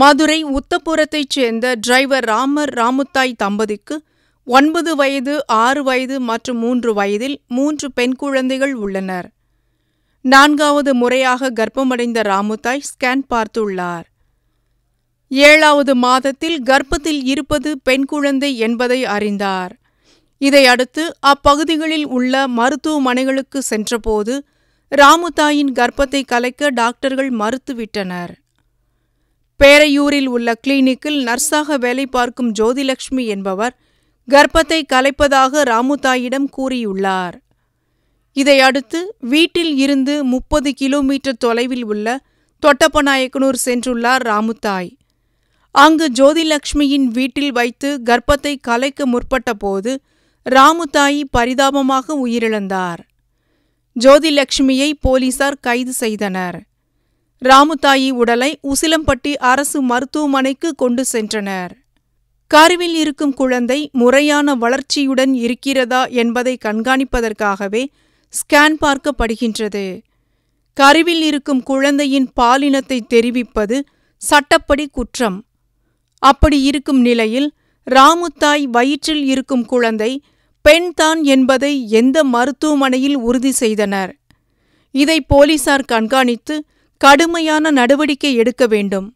மதுரை உத்தப்புரத்தைச் சேர்ந்த டிரைவர் ராமர் ராமுத்தாய் தம்பதிக்கு ஒன்பது வயது ஆறு வயது மற்றும் மூன்று வயதில் மூன்று பெண் குழந்தைகள் உள்ளனர் நான்காவது முறையாக கர்ப்பமடைந்த ராமுத்தாய் ஸ்கேன் பார்த்துள்ளார் ஏழாவது மாதத்தில் கர்ப்பத்தில் இருப்பது பெண் குழந்தை என்பதை அறிந்தார் இதையடுத்து அப்பகுதிகளில் உள்ள மருத்துவமனைகளுக்கு சென்றபோது ராமுத்தாயின் கர்ப்பத்தை கலைக்க டாக்டர்கள் மறுத்துவிட்டனர் பேரையூரில் உள்ள கிளினிக்கில் நர்ஸாக வேலை பார்க்கும் ஜோதிலட்சுமி என்பவர் கர்ப்பத்தை கலைப்பதாக ராமுதாயிடம் கூறியுள்ளார் இதையடுத்து வீட்டில் இருந்து முப்பது கிலோமீட்டர் தொலைவில் உள்ள தொட்டப்பநாயக்கனூர் சென்றுள்ளார் ராமுத்தாய் அங்கு ஜோதிலட்சுமியின் வீட்டில் வைத்து கர்ப்பத்தை கலைக்க முற்பட்டபோது ராமுத்தாயி பரிதாபமாக உயிரிழந்தார் ஜோதிலட்சுமியை போலீசார் கைது செய்தனர் ராமுத்தாயி உடலை உசிலம்பட்டி அரசு மருத்துவமனைக்கு கொண்டு சென்றனர் கருவில் இருக்கும் குழந்தை முறையான வளர்ச்சியுடன் இருக்கிறதா என்பதை கண்காணிப்பதற்காகவே ஸ்கேன் பார்க்கப்படுகின்றது கருவில் இருக்கும் குழந்தையின் பாலினத்தை தெரிவிப்பது சட்டப்படி குற்றம் அப்படி இருக்கும் நிலையில் ராமுத்தாய் வயிற்றில் இருக்கும் குழந்தை பெண்தான் என்பதை எந்த மருத்துவமனையில் உறுதி செய்தனர் இதை போலீசார் கண்காணித்து கடுமையான நடவடிக்கை எடுக்க வேண்டும்